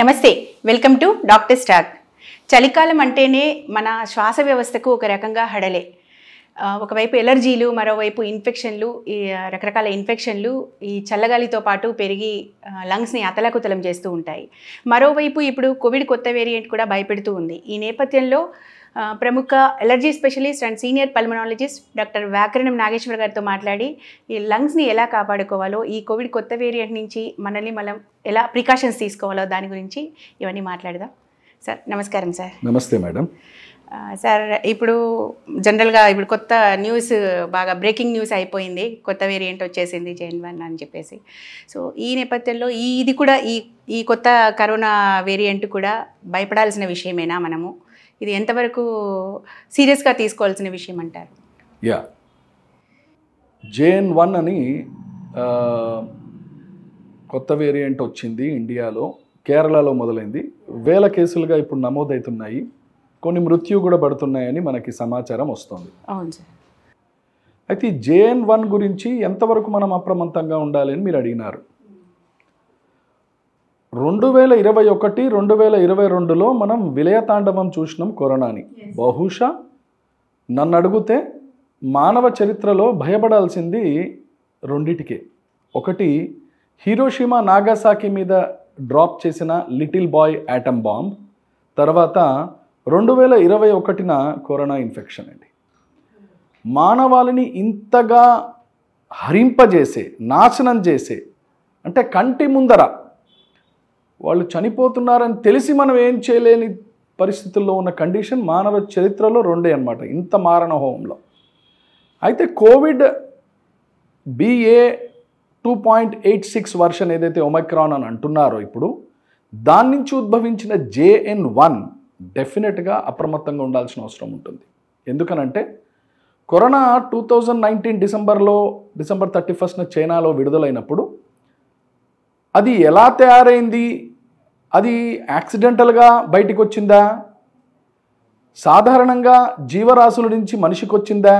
నమస్తే welcome to doctor stock చలికాలం అంటేనే మన శ్వాస వ్యవస్థకు ఒక రకంగా హడలే ఒకవైపు ఎలర్జీలు మరోవైపు ఇన్ఫెక్షన్లు ఈ రకరకాల ఇన్ఫెక్షన్లు ఈ చల్లగాలితో పాటు పెరిగి లంగ్స్ని అతలాకుతలం చేస్తూ ఉంటాయి మరోవైపు ఇప్పుడు కోవిడ్ కొత్త వేరియంట్ కూడా భయపెడుతూ ఉంది ఈ నేపథ్యంలో ప్రముఖ allergy specialist and senior pulmonologist doctor Vyakaranam Nageswara గారితో మాట్లాడి ఈ లంగ్స్ని ఎలా కాపాడుకోవాలో ఈ కోవిడ్ కొత్త వేరియంట్ నుంచి మనల్ని మనం ఎలా ప్రికాషన్స్ తీసుకోవాలో దాని గురించి ఇవన్నీ మాట్లాడదాం సార్ నమస్కారం సార్ నమస్తే మేడం సార్ ఇప్పుడు జనరల్గా ఇప్పుడు కొత్త న్యూస్ బాగా బ్రేకింగ్ న్యూస్ అయిపోయింది కొత్త వేరియంట్ వచ్చేసింది జైన్ వన్ అని చెప్పేసి సో ఈ నేపథ్యంలో ఈ ఇది కూడా ఈ ఈ కొత్త కరోనా వేరియంట్ కూడా భయపడాల్సిన విషయమేనా మనము ఇది ఎంతవరకు సీరియస్గా తీసుకోవాల్సిన విషయం అంటారు యా జేఎన్ వన్ అని కొత్త వేరియంట్ వచ్చింది ఇండియాలో కేరళలో మొదలైంది వేల కేసులుగా ఇప్పుడు నమోదవుతున్నాయి కొన్ని మృత్యు కూడా పడుతున్నాయని మనకి సమాచారం వస్తుంది అయితే జేఎన్ వన్ గురించి ఎంతవరకు మనం అప్రమత్తంగా ఉండాలి అని మీరు అడిగినారు రెండు వేల ఇరవై ఒకటి రెండు వేల ఇరవై రెండులో మనం విలయతాండవం చూసినాం కరోనాని బహుశా నన్ను అడిగితే మానవ చరిత్రలో భయపడాల్సింది రెండిటికే ఒకటి హీరోషిమా నాగాసాకి మీద డ్రాప్ చేసిన లిటిల్ బాయ్ యాటమ్ బాంబ్ తర్వాత రెండు వేల ఇరవై ఒకటిన కరోనా ఇన్ఫెక్షన్ అండి మానవాళిని ఇంతగా హరింపజేసే నాశనం చేసే అంటే కంటి ముందర వాళ్ళు చనిపోతున్నారని తెలిసి మనం ఏం చేయలేని పరిస్థితుల్లో ఉన్న కండిషన్ మానవ చరిత్రలో రెండే అనమాట ఇంత మారణ హోమంలో అయితే covid BA two point eight six version ఏదైతే ఒమైక్రాన్ అని అంటున్నారో ఇప్పుడు దాని నుంచి ఉద్భవించిన జేఎన్ వన్ డెఫినెట్గా అప్రమత్తంగా ఉండాల్సిన అవసరం ఉంటుంది ఎందుకనంటే కరోనా టూ థౌజండ్ నైన్టీన్ డిసెంబర్లో డిసెంబర్ థర్టీ ఫస్ట్న చైనాలో విడుదలైనప్పుడు అది ఎలా తయారైంది అది యాక్సిడెంటల్గా బయటికి వచ్చిందా సాధారణంగా జీవరాశుల నుంచి మనిషికి వచ్చిందా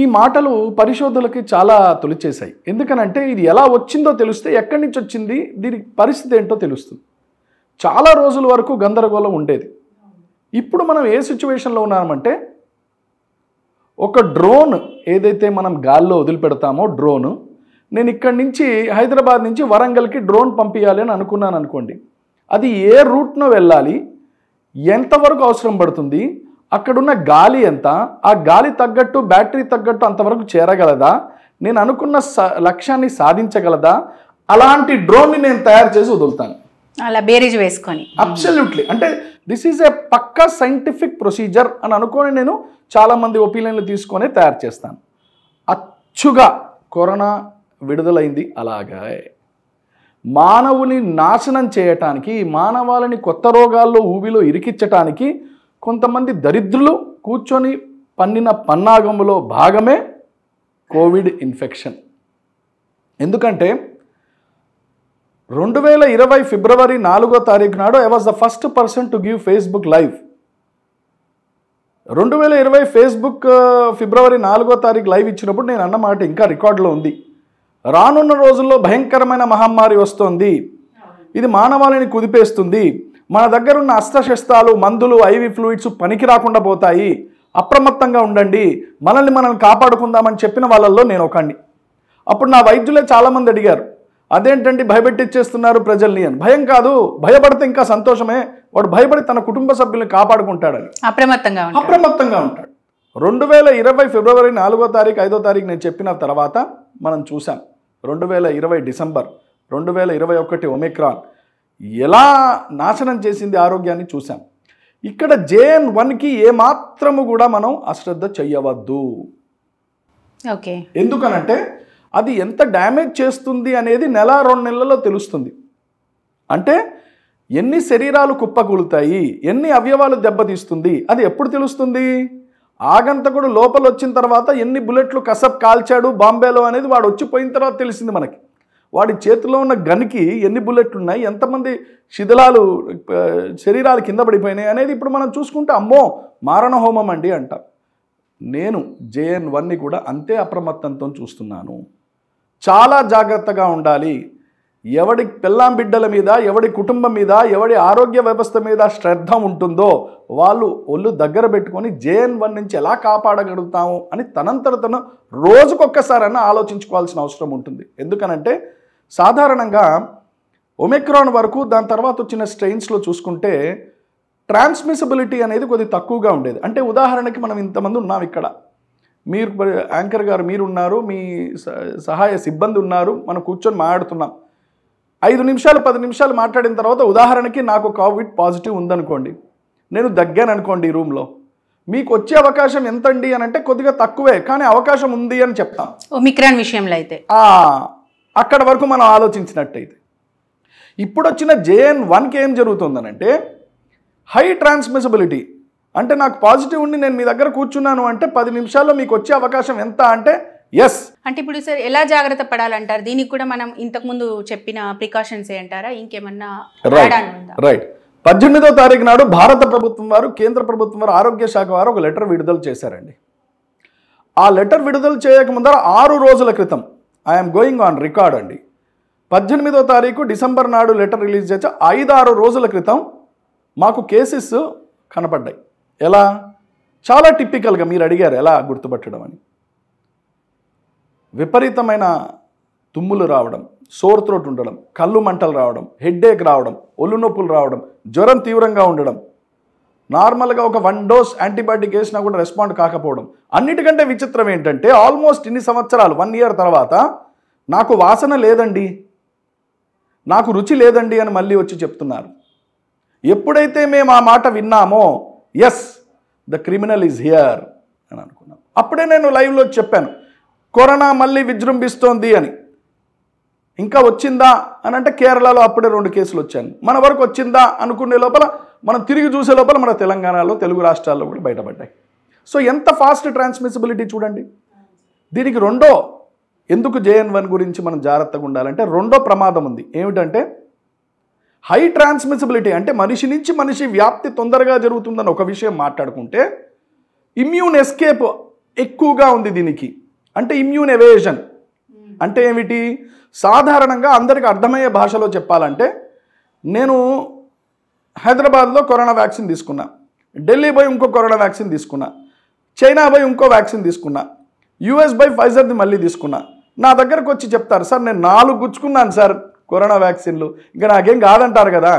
ఈ మాటలు పరిశోధనలకి చాలా తొలిచేశాయి ఎందుకనంటే ఇది ఎలా వచ్చిందో తెలిస్తే ఎక్కడి నుంచి వచ్చింది దీని పరిస్థితి ఏంటో తెలుస్తుంది చాలా రోజుల వరకు గందరగోళం ఉండేది ఇప్పుడు మనం ఏ సిచ్యువేషన్లో ఉన్నామంటే ఒక డ్రోన్ ఏదైతే మనం గాల్లో వదిలిపెడతామో డ్రోను నేను ఇక్కడి నుంచి హైదరాబాద్ నుంచి వరంగల్కి డ్రోన్ పంపించాలి అని అనుకున్నాను అనుకోండి అది ఏ రూట్నో వెళ్ళాలి ఎంతవరకు అవసరం పడుతుంది అక్కడున్న గాలి ఎంత ఆ గాలి తగ్గట్టు బ్యాటరీ తగ్గట్టు అంతవరకు చేరగలదా నేను అనుకున్న లక్ష్యాన్ని సాధించగలదా అలాంటి డ్రోన్ని నేను తయారు చేసి వదులుతాను అలా బేరేజ్ వేసుకొని అబ్సల్యూట్లీ అంటే దిస్ ఈజ్ ఏ పక్కా సైంటిఫిక్ ప్రొసీజర్ అని అనుకొని నేను చాలామంది ఒపీనియన్లు తీసుకొని తయారు చేస్తాను అచ్చుగా కరోనా విడుదలైంది అలాగా మానవుని నాశనం చేయటానికి మానవాళిని కొత్త రోగాల్లో ఊబిలో ఇరికిచ్చటానికి కొంతమంది దరిద్రులు కూర్చొని పన్నిన పన్నాగములో భాగమే కోవిడ్ ఇన్ఫెక్షన్ ఎందుకంటే రెండు వేల ఇరవై ఫిబ్రవరి నాలుగో తారీఖు నాడు I was the first person to give Facebook live రెండు వేల ఇరవై ఫేస్బుక్ uh, ఫిబ్రవరి నాలుగో తారీఖు లైవ్ ఇచ్చినప్పుడు నేను అన్నమాట ఇంకా రికార్డులో ఉంది రానున్న రోజుల్లో భయంకరమైన మహమ్మారి వస్తోంది ఇది మానవాళిని కుదిపేస్తుంది మన దగ్గరున్న అస్త్రశస్త్రాలు మందులు ఐవి ఫ్లూయిడ్స్ పనికి రాకుండా పోతాయి అప్రమత్తంగా ఉండండి మనల్ని మనల్ని కాపాడుకుందామని చెప్పిన వాళ్ళల్లో నేను ఒకండి అప్పుడు నా వైద్యులే చాలామంది అడిగారు అదేంటండి భయపెట్టిచ్చేస్తున్నారు ప్రజల్ని అని భయం కాదు భయపడితే ఇంకా సంతోషమే వాడు భయపడి తన కుటుంబ సభ్యుల్ని కాపాడుకుంటాడని అప్రమత్తంగా అప్రమత్తంగా ఉంటాడు రెండు వేల ఇరవై ఫిబ్రవరి నాలుగో తారీఖు ఐదో తారీఖు నేను చెప్పిన తర్వాత మనం చూశాం రెండు వేల ఇరవై డిసెంబర్ రెండు వేల ఇరవై ఒకటి ఒమిక్రాన్ ఎలా నాశనం చేసింది ఆరోగ్యాన్ని చూసాం ఇక్కడ జేఎన్ వన్కి ఏమాత్రము కూడా మనం అశ్రద్ధ చెయ్యవద్దు ఓకే ఎందుకనంటే అది ఎంత డ్యామేజ్ చేస్తుంది అనేది నెల రెండు నెలల్లో తెలుస్తుంది అంటే ఎన్ని శరీరాలు కుప్పకూలుతాయి ఎన్ని అవయవాలు దెబ్బతీస్తుంది అది ఎప్పుడు తెలుస్తుంది ఆగంతకుడు లోపల వచ్చిన తర్వాత ఎన్ని బుల్లెట్లు కసబ్ కాల్చాడు బాంబేలో అనేది వాడు వచ్చిపోయిన తర్వాత తెలిసింది మనకి వాడి చేతిలో ఉన్న గనికి ఎన్ని బుల్లెట్లు ఉన్నాయి ఎంతమంది శిథిలాలు శరీరాలు కింద పడిపోయినాయి అనేది ఇప్పుడు మనం చూసుకుంటే అమ్మో మారణ హోమం అండి అంట నేను జేఎన్ వన్ని కూడా అంతే అప్రమత్తంతో చూస్తున్నాను చాలా జాగ్రత్తగా ఉండాలి ఎవడి పిల్లం బిడ్డల మీద ఎవడి కుటుంబం మీద ఎవడి ఆరోగ్య వ్యవస్థ మీద శ్రద్ధ ఉంటుందో వాళ్ళు ఒళ్ళు దగ్గర పెట్టుకొని జేఎన్ వన్ నుంచి ఎలా కాపాడగలుగుతాము అని తనంతట తను రోజుకొక్కసారైనా ఆలోచించుకోవాల్సిన అవసరం ఉంటుంది ఎందుకనంటే సాధారణంగా ఒమిక్రాన్ వరకు దాని తర్వాత వచ్చిన స్ట్రెయిన్స్లో చూసుకుంటే ట్రాన్స్మిసిబిలిటీ అనేది కొద్ది తక్కువగా ఉండేది అంటే ఉదాహరణకి మనం ఇంతమంది ఉన్నాం ఇక్కడ మీరు యాంకర్ గారు మీరున్నారు మీ సహాయ సిబ్బంది ఉన్నారు మనం కూర్చొని మాట్లాడుతున్నాం ఐదు నిమిషాలు పది నిమిషాలు మాట్లాడిన తర్వాత ఉదాహరణకి నాకు కోవిడ్ పాజిటివ్ ఉందనుకోండి నేను దగ్గాను అనుకోండి ఈ రూమ్లో మీకు వచ్చే అవకాశం ఎంతండి అని అంటే కొద్దిగా తక్కువే కానీ అవకాశం ఉంది అని చెప్తాం ఒమిక్రాన్ విషయంలో అయితే అక్కడ వరకు మనం ఆలోచించినట్టయితే ఇప్పుడు వచ్చిన జేఎన్ వన్కి ఏం జరుగుతుందనంటే హై ట్రాన్స్మిసిబిలిటీ అంటే నాకు పాజిటివ్ ఉండి నేను మీ దగ్గర కూర్చున్నాను అంటే పది నిమిషాల్లో మీకు వచ్చే అవకాశం ఎంత అంటే ఎస్ అంటే ఇప్పుడు సార్ ఎలా జాగ్రత్త పడాలంటారు దీనికి కూడా మనం ఇంతకుముందు చెప్పిన ప్రికాషన్స్ ఏంటారా ఇంకేమన్నా రైట్ పద్దెనిమిదో తారీఖు నాడు భారత ప్రభుత్వం వారు కేంద్ర ప్రభుత్వం వారు ఆరోగ్య శాఖ వారు ఒక లెటర్ విడుదల చేశారండి ఆ లెటర్ విడుదల చేయక ముందర ఆరు రోజుల క్రితం ఐఎమ్ గోయింగ్ ఆన్ రికార్డ్ అండి పద్దెనిమిదో తారీఖు డిసెంబర్ నాడు లెటర్ రిలీజ్ చేసి ఐదారు రోజుల క్రితం మాకు కేసెస్ కనపడ్డాయి ఎలా చాలా టిపికల్గా మీరు అడిగారు ఎలా గుర్తుపట్టడం అని విపరీతమైన తుమ్ములు రావడం సోర్ త్రోట్ ఉండడం కళ్ళు మంటలు రావడం హెడ్ఏక్ రావడం ఒళ్ళు నొప్పులు రావడం జ్వరం తీవ్రంగా ఉండడం నార్మల్గా ఒక వన్ డోస్ యాంటీబయాటిక్ వేసినా కూడా రెస్పాండ్ కాకపోవడం అన్నిటికంటే విచిత్రం ఏంటంటే ఆల్మోస్ట్ ఇన్ని సంవత్సరాలు వన్ ఇయర్ తర్వాత నాకు వాసన లేదండి నాకు రుచి లేదండి అని మళ్ళీ వచ్చి చెప్తున్నారు ఎప్పుడైతే మేము ఆ మాట విన్నామో yes the criminal is here అని అనుకున్నాం అప్పుడే నేను లైవ్లో చెప్పాను కరోనా మళ్ళీ విజృంభిస్తోంది అని ఇంకా వచ్చిందా అని అంటే కేరళలో అప్పుడే రెండు కేసులు వచ్చాయి మన వరకు వచ్చిందా అనుకునే లోపల మనం తిరిగి చూసే లోపల మన తెలంగాణలో తెలుగు రాష్ట్రాల్లో కూడా బయటపడ్డాయి సో ఎంత ఫాస్ట్ ట్రాన్స్మిసిబిలిటీ చూడండి దీనికి రెండో ఎందుకు జేఎన్ వన్ గురించి మనం జాగ్రత్తగా ఉండాలంటే రెండో ప్రమాదం ఉంది ఏమిటంటే హై ట్రాన్స్మిసిబిలిటీ అంటే మనిషి నుంచి మనిషి వ్యాప్తి తొందరగా జరుగుతుందని ఒక విషయం మాట్లాడుకుంటే ఇమ్యూన్ ఎస్కేప్ ఎక్కువగా ఉంది దీనికి అంటే ఇమ్యూన్ ఎవేజన్ అంటే ఏమిటి సాధారణంగా అందరికి అర్థమయ్యే భాషలో చెప్పాలంటే నేను హైదరాబాద్లో కరోనా వ్యాక్సిన్ తీసుకున్నా ఢిల్లీ పోయి ఇంకో కరోనా వ్యాక్సిన్ తీసుకున్నా చైనా పోయి ఇంకో వ్యాక్సిన్ తీసుకున్నా యుఎస్ బై ఫైజర్ది మళ్ళీ తీసుకున్నా నా దగ్గరకు వచ్చి చెప్తారు సార్ నేను నాలుగు గుచ్చుకున్నాను సార్ కరోనా వ్యాక్సిన్లు ఇంకా నాకేం కాదంటారు కదా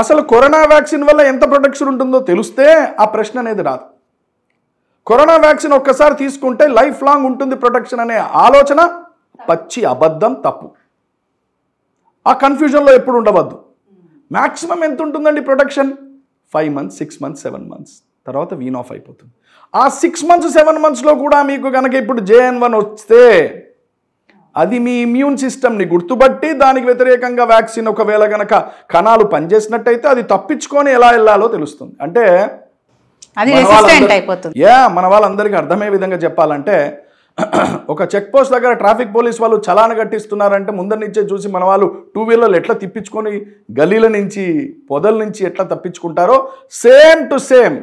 అసలు కరోనా వ్యాక్సిన్ వల్ల ఎంత ప్రొటెక్షన్ ఉంటుందో తెలిస్తే ఆ ప్రశ్న అనేది రాదు కరోనా వ్యాక్సిన్ ఒక్కసారి తీసుకుంటే లైఫ్ లాంగ్ ఉంటుంది ప్రొటెక్షన్ అనే ఆలోచన పచ్చి అబద్ధం తప్పు ఆ కన్ఫ్యూజన్లో ఎప్పుడు ఉండవద్దు మ్యాక్సిమం ఎంత ఉంటుందండి protection five months six months seven months తర్వాత వీన్ ఆఫ్ అయిపోతుంది ఆ సిక్స్ మంత్స్ సెవెన్ మంత్స్లో కూడా మీకు కనుక ఇప్పుడు జేఎన్ వన్ వస్తే అది మీ ఇమ్యూన్ సిస్టమ్ని గుర్తుపట్టి దానికి వ్యతిరేకంగా వ్యాక్సిన్ ఒకవేళ కనుక కణాలు పనిచేసినట్టయితే అది తప్పించుకొని ఎలా వెళ్ళాలో తెలుస్తుంది అంటే అది రెసిస్టెంట్ అయిపోతుంది యా మన వాళ్ళందరికీ అర్థమయ్యే విధంగా చెప్పాలంటే ఒక చెక్ పోస్ట్ దగ్గర ట్రాఫిక్ పోలీస్ వాళ్ళు చలాన కట్టిస్తున్నారంటే ముందరి నుంచే చూసి మన వాళ్ళు టూ వీలర్లు ఎట్లా తిప్పించుకొని గలీల నుంచి పొదల నుంచి ఎట్లా తప్పించుకుంటారో same to same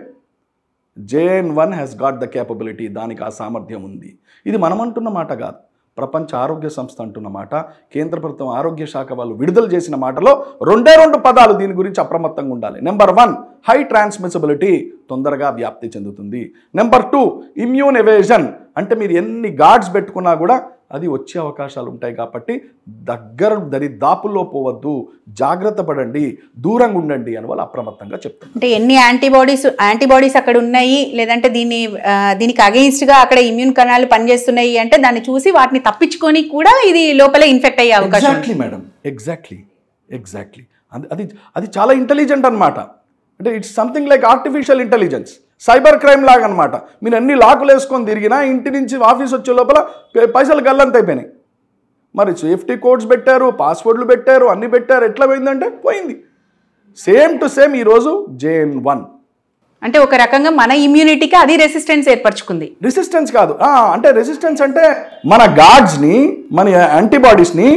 JN one has got the capability దానికి ఆ సామర్థ్యం ఉంది ఇది మనమంటున్న మాట కాదు ప్రపంచ ఆరోగ్య సంస్థ అంటున్న మాట కేంద్ర ప్రభుత్వం ఆరోగ్య శాఖ వాళ్ళు విడుదల చేసిన మాటలో రెండే రెండు పదాలు దీని గురించి అప్రమత్తంగా ఉండాలి నెంబర్ వన్ హై ట్రాన్స్మిసిబిలిటీ తొందరగా వ్యాప్తి చెందుతుంది నెంబర్ టూ ఇమ్యూన్ ఎవేజన్ అంటే మీరు ఎన్ని గార్డ్స్ పెట్టుకున్నా కూడా అది వచ్చే అవకాశాలు ఉంటాయి కాబట్టి దగ్గర దరి దాపుల్లో పోవద్దు జాగ్రత్త పడండి దూరంగా ఉండండి అని వాళ్ళు అప్రమత్తంగా చెప్తారు అంటే ఎన్ని యాంటీబాడీస్ యాంటీబాడీస్ అక్కడ ఉన్నాయి లేదంటే దీన్ని దీనికి అగెయిన్స్ట్గా అక్కడ ఇమ్యూన్ కణాలు పనిచేస్తున్నాయి అంటే దాన్ని చూసి వాటిని తప్పించుకొని కూడా ఇది లోపల ఇన్ఫెక్ట్ అయ్యే అవకాశం ఎగ్జాక్ట్లీ మేడం ఎగ్జాక్ట్లీ ఎగ్జాక్ట్లీ అది అది చాలా ఇంటెలిజెంట్ అనమాట అంటే it's something like artificial intelligence cyber crime లాగా అనమాట మీరు అన్ని లాకులు వేసుకొని తిరిగినా ఇంటి నుంచి ఆఫీస్ వచ్చే లోపల పైసలు గల్లంతైపోయినాయి మరి సేఫ్టీ కోడ్స్ పెట్టారు పాస్వర్డ్లు పెట్టారు అన్నీ పెట్టారు ఎట్లా పోయిందంటే పోయింది సేమ్ టు సేమ్ ఈరోజు జేఎన్ వన్ అంటే ఒక రకంగా మన ఇమ్యూనిటీకి అది రెసిస్టెన్స్ ఏర్పరచుకుంది రెసిస్టెన్స్ కాదు అంటే రెసిస్టెన్స్ అంటే మన గాడ్స్ని మన యాంటీబాడీస్ని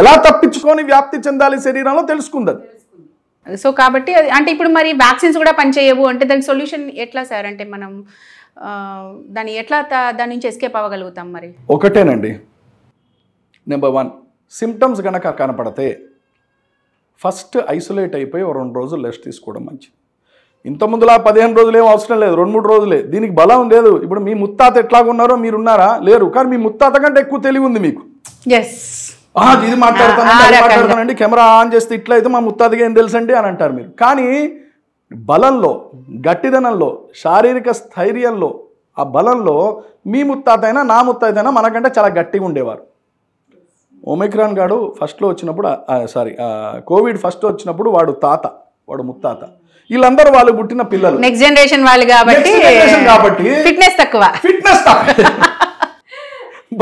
ఎలా తప్పించుకొని వ్యాప్తి చెందాలి శరీరంలో తెలుసుకుందది సో కాబట్టి అంటే ఇప్పుడు మరి వ్యాక్సిన్స్ కూడా పనిచేయవు అంటే దానికి సొల్యూషన్ ఎట్లా సార్ అంటే మనం దాన్ని ఎట్లా దాని నుంచి ఎస్కేప్ అవ్వగలుగుతాం మరి ఒకటేనండి నెంబర్ వన్ సిమ్టమ్స్ కనుక కనపడితే ఫస్ట్ ఐసోలేట్ అయిపోయి రెండు రోజులు రెస్ట్ తీసుకోవడం మంచిది ఇంతకుముందులా పదిహేను రోజులు ఏం అవసరం లేదు రెండు మూడు రోజులే దీనికి బలం లేదు ఇప్పుడు మీ ముత్తాత ఎట్లాగున్నారో మీరున్నారా లేరు కానీ మీ ముత్తాత కంటే ఎక్కువ తెలివి ఉంది మీకు ఎస్ ఇది మాట్లాడతానండి అండి కెమెరా ఆన్ చేస్తే ఇట్లా అయితే మా ముత్తాదిగా ఏం తెలుసండి అని అంటారు మీరు కానీ బలంలో గట్టిదనంలో శారీరక స్థైర్యంలో ఆ బలంలో మీ ముత్తాత అయినా నా ముత్తాతైనా మనకంటే చాలా గట్టిగా ఉండేవారు ఒమిక్రాన్ గాడు ఫస్ట్లో వచ్చినప్పుడు సారీ కోవిడ్ ఫస్ట్ వచ్చినప్పుడు వాడు తాత వాడు ముత్తాత వీళ్ళందరూ వాళ్ళు పుట్టిన పిల్లలు నెక్స్ట్ జనరేషన్ వాళ్ళు కాబట్టి కాబట్టి ఫిట్నెస్ తక్కువ ఫిట్నెస్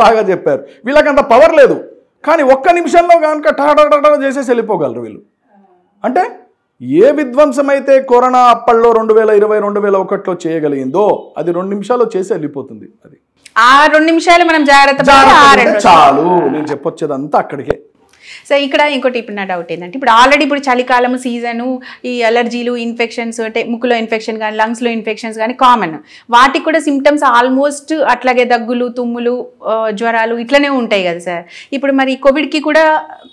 బాగా చెప్పారు వీళ్ళకంత పవర్ లేదు కానీ ఒక్క నిమిషంలో కనుక టాటాటాటా చేసేసి వెళ్ళిపోగలరు వీళ్ళు అంటే ఏ విధ్వంసమైతే కరోనా అప్పట్లో రెండు వేల ఇరవై రెండు వేల ఒకటిలో చేయగలిగిందో అది రెండు నిమిషాల్లో చేసి వెళ్ళిపోతుంది అది ఆ రెండు నిమిషాలు మనం జాగ్రత్త చాలు నేను చెప్పొచ్చేదంతా అక్కడికే సో ఇక్కడ ఇంకోటి ఇప్పుడు నా డౌట్ ఏంటంటే ఇప్పుడు ఆల్రెడీ ఇప్పుడు చలికాలం సీజను ఈ అలర్జీలు ఇన్ఫెక్షన్స్ అంటే ముక్కులో ఇన్ఫెక్షన్ కానీ లంగ్స్లో ఇన్ఫెక్షన్స్ కానీ కామన్ వాటికి కూడా సిమ్టమ్స్ ఆల్మోస్ట్ అట్లాగే దగ్గులు తుమ్ములు జ్వరాలు ఇట్లనే ఉంటాయి కదా సార్ ఇప్పుడు మరి కోవిడ్కి కూడా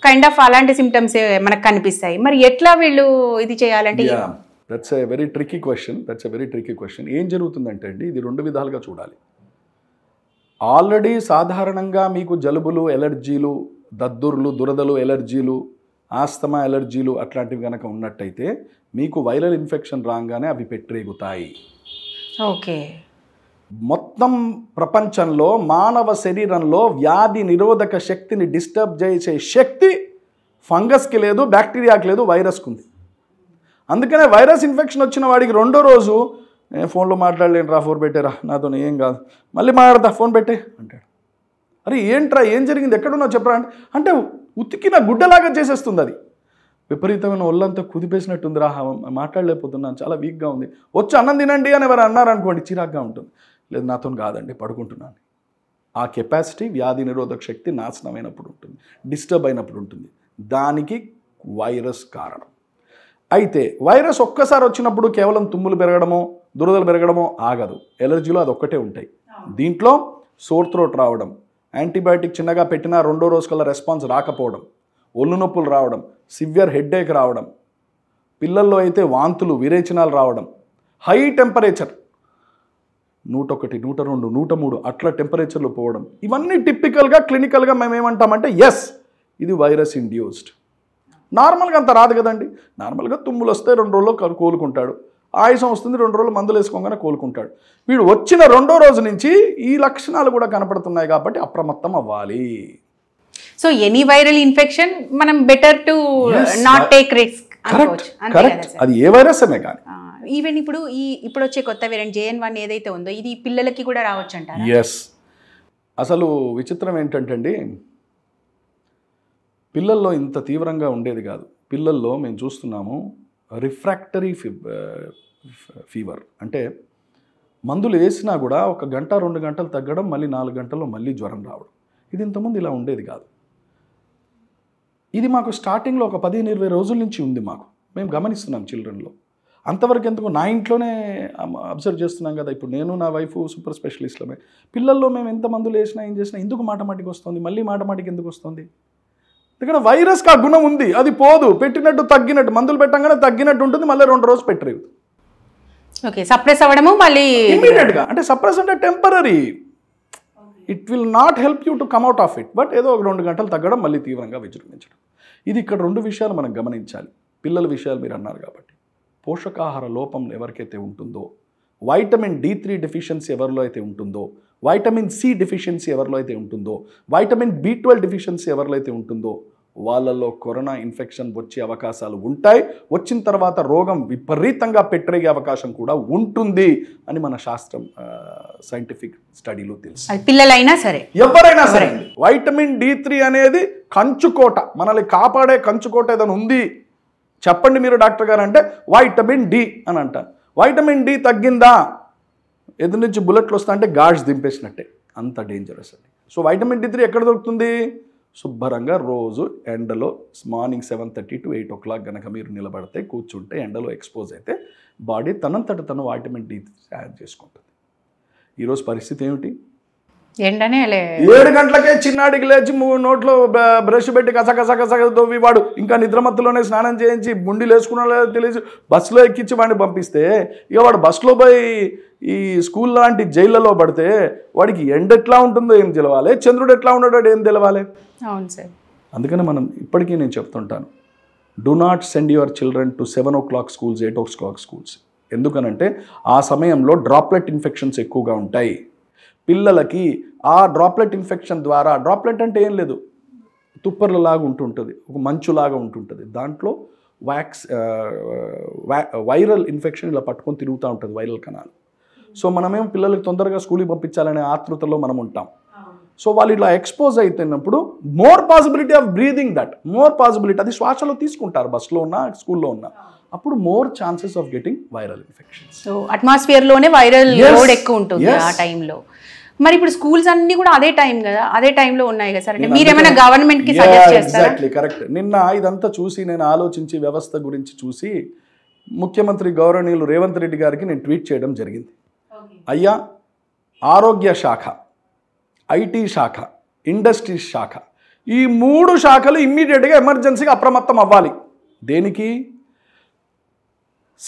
కైండ్ ఆఫ్ అలాంటి సిమ్టమ్స్ మనకు కనిపిస్తాయి మరి ఎట్లా వీళ్ళు ఇది చేయాలంటే that's a very tricky question that's a very tricky question ఏం జరుగుతుందంటే అండి ఇది రెండు విధాలుగా చూడాలి ఆల్రెడీ సాధారణంగా మీకు జలుబులు ఎలర్జీలు దద్దుర్లు దురదలు ఎలర్జీలు ఆస్తమా ఎలర్జీలు అట్లాంటివి కనుక ఉన్నట్టయితే మీకు వైరల్ ఇన్ఫెక్షన్ రాగానే అవి పెట్టరేగుతాయి ఓకే మొత్తం ప్రపంచంలో మానవ శరీరంలో వ్యాధి నిరోధక శక్తిని డిస్టర్బ్ చేసే శక్తి ఫంగస్కి లేదు బ్యాక్టీరియాకి లేదు వైరస్కి ఉంది అందుకనే వైరస్ ఇన్ఫెక్షన్ వచ్చిన వాడికి రెండో రోజు నేను ఫోన్లో మాట్లాడలేను రా ఫోన్ పెట్టారా నాతో ఏం కాదు మళ్ళీ మాట్లాడతా ఫోన్ పెట్టే అంటాడు అరే ఏంట్రా ఏం జరిగింది ఎక్కడున్నా చెప్పరా అంటే ఉతికిన గుడ్డలాగా చేసేస్తుంది అది విపరీతమైన ఒళ్ళంతా కుదిపేసినట్టుందిరా మాట్లాడలేకపోతున్నాను చాలా వీక్గా ఉంది వచ్చి అన్నం తినండి అని ఎవరు అన్నారనుకోండి చిరాగ్గా ఉంటుంది లేదు నాతో కాదండి పడుకుంటున్నాను ఆ కెపాసిటీ వ్యాధి నిరోధక శక్తి నాశనమైనప్పుడు ఉంటుంది డిస్టర్బ్ అయినప్పుడు ఉంటుంది దానికి వైరస్ కారణం అయితే వైరస్ ఒక్కసారి వచ్చినప్పుడు కేవలం తుమ్ములు పెరగడమో దురదలు పెరగడమో ఆగదు ఎలర్జీలో అది ఒక్కటే ఉంటాయి దీంట్లో సోర్ త్రోట్ రావడం యాంటీబయాటిక్ చిన్నగా పెట్టినా రెండో రోజుకల్లా రెస్పాన్స్ రాకపోవడం ఒళ్ళు నొప్పులు రావడం సివియర్ హెడ్డేక్ రావడం పిల్లల్లో అయితే వాంతులు విరేచనాలు రావడం హై టెంపరేచర్ నూట ఒకటి నూట రెండు నూట మూడు అట్లా టెంపరేచర్లు పోవడం ఇవన్నీ టిప్పికల్గా క్లినికల్గా మేము ఏమంటామంటే ఎస్ ఇది వైరస్ ఇండ్యూస్డ్ నార్మల్గా అంత రాదు కదండి నార్మల్గా తుమ్ములు వస్తే రెండు రోజుల్లో కోలుకుంటాడు ఆయుసం వస్తుంది రెండు రోజులు మందులు వేసుకోగానే కోలుకుంటాడు వీడు వచ్చిన రెండో రోజు నుంచి ఈ లక్షణాలు కూడా కనపడుతున్నాయి కాబట్టి అప్రమత్తం అవ్వాలి సో ఎనీ వైరల్ ఇన్ఫెక్షన్ మనం better to not take risk correct అది ఏ వైరస్మే కానీ ఈవెన్ ఇప్పుడు ఈ ఇప్పుడు వచ్చే కొత్త వేరియంట్ జేఎన్ వన్ ఏదైతే ఉందో ఇది పిల్లలకి కూడా రావచ్చు అంటారు ఎస్ అసలు విచిత్రం ఏంటంటే పిల్లల్లో ఇంత తీవ్రంగా ఉండేది కాదు పిల్లల్లో మేము చూస్తున్నాము రిఫ్రాక్టరీ ఫీవర్ అంటే మందులు వేసినా కూడా ఒక గంట రెండు గంటలు తగ్గడం మళ్ళీ నాలుగు గంటల్లో మళ్ళీ జ్వరం రావడం ఇది ఇంతకుముందు ఇలా ఉండేది కాదు ఇది మాకు స్టార్టింగ్లో ఒక పదిహేను ఇరవై రోజుల నుంచి ఉంది మాకు మేము గమనిస్తున్నాం చిల్డ్రన్లో అంతవరకు ఎందుకు నా ఇంట్లోనే అబ్జర్వ్ చేస్తున్నాం కదా ఇప్పుడు నేను నా వైఫ్ సూపర్ స్పెషలిస్ట్లమే పిల్లల్లో మేము ఎంత మందులు వేసినా ఏం చేసినా ఎందుకు మాటమాటికి వస్తుంది మళ్ళీ మాటమాటికి ఎందుకు వస్తుంది ఎందుకంటే వైరస్కి ఆ గుణం ఉంది అది పోదు పెట్టినట్టు తగ్గినట్టు మందులు పెట్టంగానే తగ్గినట్టు ఉంటుంది మళ్ళీ రెండు రోజులు పెట్టరు ఓకే సప్రెస్ అవ్వడము మళ్ళీ అంటే సప్రెస్ అంటే temporary it will not help you to come out of it but ఏదో ఒక రెండు గంటలు తగ్గడం మళ్ళీ తీవ్రంగా విజృంభించడం ఇది ఇక్కడ రెండు విషయాలు మనం గమనించాలి పిల్లల విషయాలు మీరు అన్నారు కాబట్టి పోషకాహార లోపం ఎవరికైతే ఉంటుందో వైటమిన్ డి త్రీ డెఫిషియన్సీ ఎవరిలో అయితే ఉంటుందో వైటమిన్ సి డెఫిషియన్సీ ఎవరిలో అయితే ఉంటుందో వైటమిన్ బి ట్వెల్వ్ డెఫిషియన్సీ ఎవరిలో అయితే ఉంటుందో వాళ్ళల్లో కరోనా ఇన్ఫెక్షన్ వచ్చే అవకాశాలు ఉంటాయి వచ్చిన తర్వాత రోగం విపరీతంగా పెట్టరేగే అవకాశం కూడా ఉంటుంది అని మన శాస్త్రం సైంటిఫిక్ స్టడీలో తెలుసు పిల్లలైనా సరే ఎవరైనా సరే వైటమిన్ డి త్రీ అనేది కంచుకోట మనల్ని కాపాడే కంచుకోట ఏదైనా ఉంది చెప్పండి మీరు డాక్టర్ గారు అంటే వైటమిన్ డి అని అంటారు వైటమిన్ డి తగ్గిందా ఎదురు నుంచి బుల్లెట్లు వస్తా అంటే గాడ్స్ దింపేసినట్టే అంత డేంజరస్ అది సో వైటమిన్ డి త్రీ ఎక్కడ దొరుకుతుంది శుభ్రంగా రోజు ఎండలో morning seven thirty to eight o'clock కనుక మీరు నిలబడితే కూర్చుంటే ఎండలో ఎక్స్పోజ్ అయితే బాడీ తనంతట తను వైటమిన్ డి తయారు చేసుకుంటుంది ఈరోజు పరిస్థితి ఏమిటి ఏడు గంటలకే చిన్నాడికి లేచి నోట్లో బ్రష్ పెట్టి కస కస వాడు ఇంకా నిద్రమత్తులోనే స్నానం చేయించి బుండి లేసుకున్నా లేదో తెలియదు బస్సులో ఎక్కించి వాడిని పంపిస్తే ఇక వాడు బస్సులో పోయి ఈ స్కూల్ లాంటి జైళ్ళలో పడితే వాడికి ఎండ ఎట్లా ఉంటుందో ఏం తెలవాలి చంద్రుడు ఎట్లా ఉండడాడు ఏం తెలవాలి అవును సార్ అందుకని మనం ఇప్పటికీ నేను చెప్తుంటాను do not send your children to seven o'clock schools eight o'clock schools ఎందుకనంటే ఆ సమయంలో డ్రాప్లెట్ ఇన్ఫెక్షన్స్ ఎక్కువగా ఉంటాయి పిల్లలకి ఆ డ్రాప్లెట్ ఇన్ఫెక్షన్ ద్వారా డ్రాప్లెట్ అంటే ఏం లేదు తుప్పర్లలాగా ఉంటుంటుంది ఒక మంచులాగా ఉంటుంటుంది దాంట్లో వ్యాక్స్ వైరల్ ఇన్ఫెక్షన్ ఇలా పట్టుకొని తిరుగుతూ ఉంటుంది వైరల్ కణాలు సో మనమేం పిల్లలకి తొందరగా స్కూల్కి పంపించాలనే ఆతృతలో మనం ఉంటాం సో వాళ్ళు ఇలా ఎక్స్పోజ్ అయిపోయినప్పుడు more possibility of breathing that more possibility అది శ్వాసలో తీసుకుంటారు బస్లో ఉన్నా స్కూల్లో ఉన్నా అప్పుడు more chances of getting viral infection so atmosphere లోనే వైరల్ లోడ్ ఎక్కువ ఉంటుంది ఆ టైంలో మరి ఇప్పుడు స్కూల్స్ అన్ని కూడా అదే టైం కదా అదే టైంలో ఉన్నాయి కదా సార్ మీరు ఏమైనా గవర్నమెంట్ కి సజెస్ట్ కరెక్ట్ నిన్న ఇదంతా చూసి నేను ఆలోచించి వ్యవస్థ గురించి చూసి ముఖ్యమంత్రి గౌరవనీయులు రేవంత్ రెడ్డి గారికి నేను ట్వీట్ చేయడం జరిగింది అయ్యా ఆరోగ్య శాఖ ఐటీ శాఖ ఇండస్ట్రీ శాఖ ఈ మూడు శాఖలు ఇమ్మీడియట్గా ఎమర్జెన్సీగా అప్రమత్తం అవ్వాలి దేనికి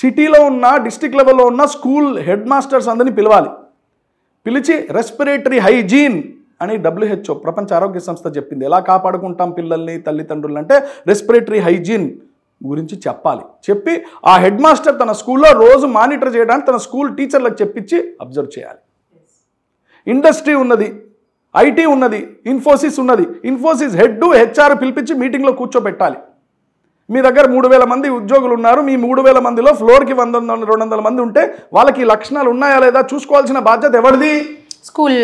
సిటీలో ఉన్న డిస్టిక్ లెవెల్లో ఉన్న స్కూల్ హెడ్ మాస్టర్స్ అందరినీ పిలవాలి పిలిచి రెస్పిరేటరీ హైజీన్ అని డబ్ల్యూహెచ్ఓ ప్రపంచ ఆరోగ్య సంస్థ చెప్పింది ఎలా కాపాడుకుంటాం పిల్లల్ని తల్లిదండ్రులు అంటే రెస్పిరేటరీ హైజీన్ గురించి చెప్పాలి చెప్పి ఆ హెడ్ మాస్టర్ తన స్కూల్లో రోజు మానిటర్ చేయడానికి తన స్కూల్ టీచర్లకు చెప్పించి అబ్జర్వ్ చేయాలి ఇండస్ట్రీ ఉన్నది ఐటీ ఉన్నది ఇన్ఫోసిస్ ఉన్నది ఇన్ఫోసిస్ హెడ్ హెచ్ఆర్ పిలిపించి మీటింగ్లో కూర్చోబెట్టాలి మీ దగ్గర మూడు వేల మంది ఉద్యోగులు ఉన్నారు మీ మూడు వేల మందిలో ఫ్లోర్కి వంద రెండు వందల మంది ఉంటే వాళ్ళకి లక్షణాలు ఉన్నాయా లేదా చూసుకోవాల్సిన బాధ్యత ఎవరిది స్కూల్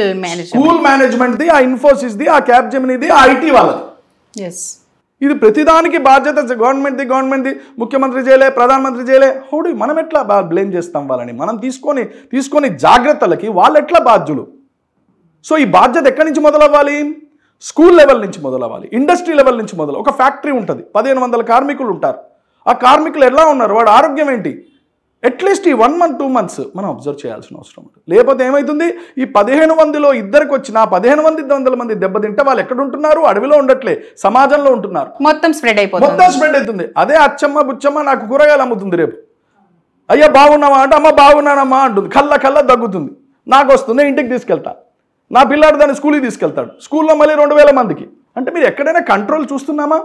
స్కూల్ మేనేజ్మెంట్ది ఆ ఇన్ఫోసిస్ది ఆ జమినిది ఆ ఐటీ వాళ్ళది ఇది ప్రతిదానికి బాధ్యత గవర్నమెంట్ది గవర్నమెంట్ది ముఖ్యమంత్రి చేయలే ప్రధానమంత్రి చేయలే హౌడి మనం ఎట్లా బ్లేమ్ చేస్తాం వాళ్ళని మనం తీసుకొని తీసుకొని జాగ్రత్తలకి వాళ్ళు ఎట్లా బాధ్యులు సో ఈ బాధ్యత ఎక్కడి నుంచి మొదలవ్వాలి స్కూల్ లెవెల్ నుంచి మొదలవ్వాలి ఇండస్ట్రీ లెవెల్ నుంచి మొదలు ఒక ఫ్యాక్టరీ ఉంటుంది పదిహేను వందల కార్మికులు ఉంటారు ఆ కార్మికులు ఎలా ఉన్నారు వాడు ఆరోగ్యం ఏంటి అట్లీస్ట్ ఈ వన్ మంత్ టూ మంత్స్ మనం అబ్జర్వ్ చేయాల్సిన అవసరం ఉంటుంది లేకపోతే ఏమవుతుంది ఈ పదిహేను మందిలో ఇద్దరికి వచ్చిన పదిహేను మంది వందల మంది దెబ్బతింటే వాళ్ళు ఎక్కడ ఉంటున్నారు అడవిలో ఉండట్లే సమాజంలో ఉంటున్నారు మొత్తం స్ప్రెడ్ అయిపోతుంది మొత్తం స్ప్రెడ్ అవుతుంది అదే అచ్చమ్మ బుచ్చమ్మ నాకు కూరగాయలు అమ్ముతుంది రేపు అయ్యా బాగున్నావా అంటే అమ్మ బాగున్నానమ్మా అంటుంది కళ్ళ కళ్ళ దగ్గుతుంది నాకు వస్తుంది ఇంటికి తీసుకెళ్తా నా పిల్లాడు దాన్ని స్కూల్కి తీసుకెళ్తాడు స్కూల్లో మళ్ళీ రెండు వేల మందికి అంటే మీరు ఎక్కడైనా కంట్రోల్ చూస్తున్నామా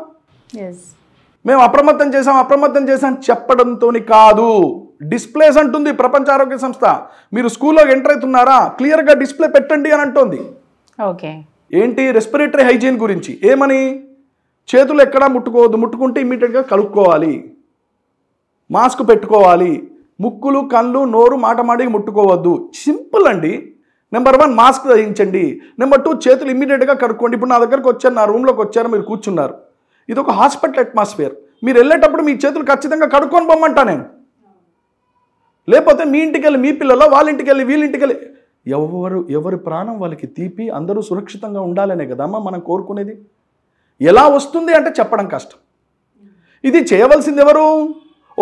మేము అప్రమత్తం చేసాం అప్రమత్తం చేసాం చెప్పడంతో కాదు డిస్ప్లేస్ అంటుంది ప్రపంచ ఆరోగ్య సంస్థ మీరు స్కూల్లో ఎంటర్ అవుతున్నారా క్లియర్గా డిస్ప్లే పెట్టండి అని అంటోంది ఓకే ఏంటి రెస్పిరేటరీ హైజీన్ గురించి ఏమని చేతులు ఎక్కడా ముట్టుకోవద్దు ముట్టుకుంటే ఇమీడియట్గా కలుపుకోవాలి మాస్క్ పెట్టుకోవాలి ముక్కులు కళ్ళు నోరు మాట మాటికి ముట్టుకోవద్దు సింపుల్ అండి నెంబర్ వన్ మాస్క్ ధరించండి నెంబర్ టూ చేతులు ఇమ్మీడియట్గా కడుక్కోండి ఇప్పుడు నా దగ్గరకు వచ్చారు నా రూమ్లోకి వచ్చారు మీరు కూర్చున్నారు ఇది ఒక హాస్పిటల్ అట్మాస్ఫియర్ మీరు వెళ్ళేటప్పుడు మీ చేతులు ఖచ్చితంగా కడుక్కొని పొమ్మంటా నేను లేకపోతే మీ ఇంటికి వెళ్ళి మీ పిల్లల వాళ్ళ ఇంటికి వెళ్ళి వీళ్ళ ఇంటికి వెళ్ళి ఎవరు ఎవరి ప్రాణం వాళ్ళకి తీపి అందరూ సురక్షితంగా ఉండాలనే కదమ్మా మనం కోరుకునేది ఎలా వస్తుంది అంటే చెప్పడం కష్టం ఇది చేయవలసింది ఎవరు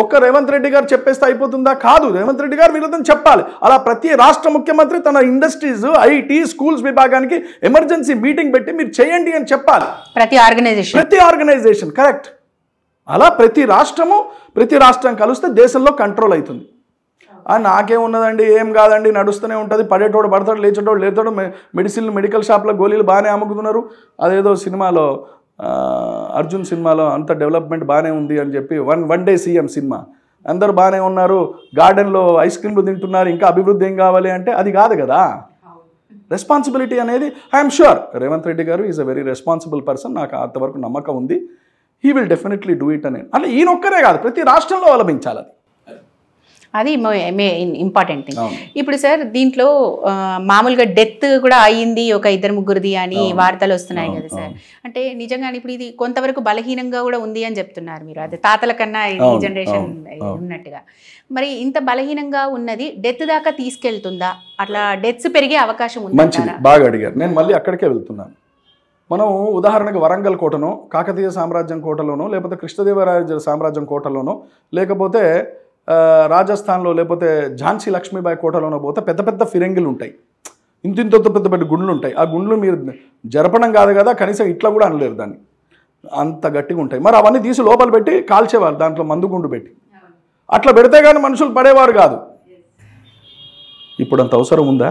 ఒక్క రేవంత్ రెడ్డి గారు చెప్పేస్తే అయిపోతుందా కాదు రేవంత్ రెడ్డి గారు వీళ్ళతో చెప్పాలి అలా ప్రతి రాష్ట్ర ముఖ్యమంత్రి తన ఇండస్ట్రీస్ ఐటీ స్కూల్స్ విభాగానికి ఎమర్జెన్సీ మీటింగ్ పెట్టి మీరు చేయండి అని చెప్పాలి ప్రతి ఆర్గనైజేషన్ ప్రతి ఆర్గనైజేషన్ కరెక్ట్ అలా ప్రతి రాష్ట్రము ప్రతి రాష్ట్రం కలిస్తే దేశంలో కంట్రోల్ అవుతుంది నాకేమున్నదండి ఏం కాదండి నడుస్తూనే ఉంటుంది పడేటోడు పడతాడు లేచేటోడు లేతాడు మెడిసిన్ మెడికల్ షాప్లో గోళీలు బాగానే అమ్ముకుతున్నారు అదేదో సినిమాలో అర్జున్ సినిమాలో అంత డెవలప్మెంట్ బాగానే ఉంది అని చెప్పి one one day CM cinema అందరూ బాగానే ఉన్నారు గార్డెన్లో ఐస్ క్రీమ్లు తింటున్నారు ఇంకా అభివృద్ధి ఏం కావాలి అంటే అది కాదు కదా రెస్పాన్సిబిలిటీ అనేది ఐఎమ్ షూర్ రేవంత్ రెడ్డి గారు is a very responsible person నాకు అంతవరకు నమ్మకం ఉంది he will definitely do it అని అంటే ఈయనొక్కరే కాదు ప్రతి రాష్ట్రంలో అవలంబించాలి అది అది ఇంపార్టెంట్ థింగ్ ఇప్పుడు సార్ దీంట్లో మామూలుగా డెత్ కూడా అయ్యింది ఒక ఇద్దరు ముగ్గురిది అని వార్తలు వస్తున్నాయి కదా సార్ అంటే నిజంగా ఇప్పుడు ఇది కొంతవరకు బలహీనంగా కూడా ఉంది అని చెప్తున్నారు మీరు అది తాతల కన్నా ఈ జనరేషన్ ఉన్నట్టుగా మరి ఇంత బలహీనంగా ఉన్నది డెత్ దాకా తీసుకెళ్తుందా అట్లా డెత్స్ పెరిగే అవకాశం ఉంది బాగా అడిగారు నేను మళ్ళీ అక్కడికే వెళ్తున్నాను మనం ఉదాహరణకు వరంగల్ కోటను కాకతీయ సామ్రాజ్యం కోటలోనో లేకపోతే కృష్ణదేవరాజ సామ్రాజ్యం కోటలోనో లేకపోతే రాజస్థాన్లో లేకపోతే ఝాన్సీ లక్ష్మీబాయి కోటలోనో పోతే పెద్ద పెద్ద ఫిరంగిలు ఉంటాయి ఇంత ఇంత పెద్ద పెద్ద గుండ్లు ఉంటాయి ఆ గుండ్లు మీరు జరపడం కాదు కదా కనీసం ఇట్లా కూడా అనలేరు దాన్ని అంత గట్టిగా ఉంటాయి మరి అవన్నీ తీసి లోపల పెట్టి కాల్చేవారు దాంట్లో మందు గుండు పెట్టి అట్లా పెడితే కానీ మనుషులు పడేవారు కాదు ఇప్పుడు అంత అవసరం ఉందా